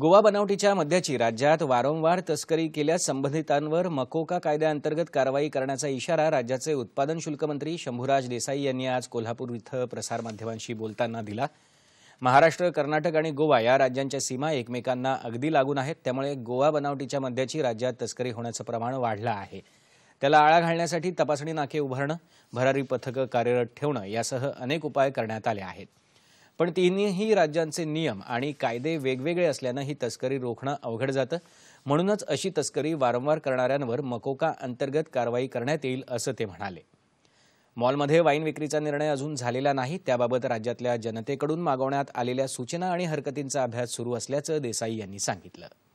गोवा बनावटीच्या मद्याची राज्यात वारंवार तस्करी केल्यास संबंधितांवर मकोका कायद्याअंतर्गत कारवाई करण्याचा इशारा राज्याचे उत्पादन शुल्क मंत्री शंभूराज देसाई यांनी आज कोल्हापूर इथं प्रसारमाध्यमांशी बोलताना दिला महाराष्ट्र कर्नाटक आणि गोवा या राज्यांच्या सीमा एकमेकांना अगदी लागून आहेत त्यामुळे गोवा बनावटीच्या मद्याची राज्यात तस्करी होण्याचं प्रमाण वाढलं आहे त्याला आळा घालण्यासाठी तपासणी नाके उभारणं भरारी पथकं कार्यरत ठेवणं यासह अनेक उपाय करण्यात आले आहेत पण तिन्ही राज्यांचे नियम आणि कायदे वेगवेगळे असल्यानं ही तस्करी रोखणं अवघड जातं म्हणूनच अशी तस्करी वारंवार करणाऱ्यांवर मकोका अंतर्गत कारवाई करण्यात येईल असं ते म्हणाले मॉलमध्ये वाईन विक्रीचा निर्णय अजून झालेला नाही त्याबाबत राज्यातल्या जनतेकडून मागवण्यात आलेल्या सूचना आणि हरकतींचा अभ्यास सुरू असल्याचं देसाई यांनी सांगितलं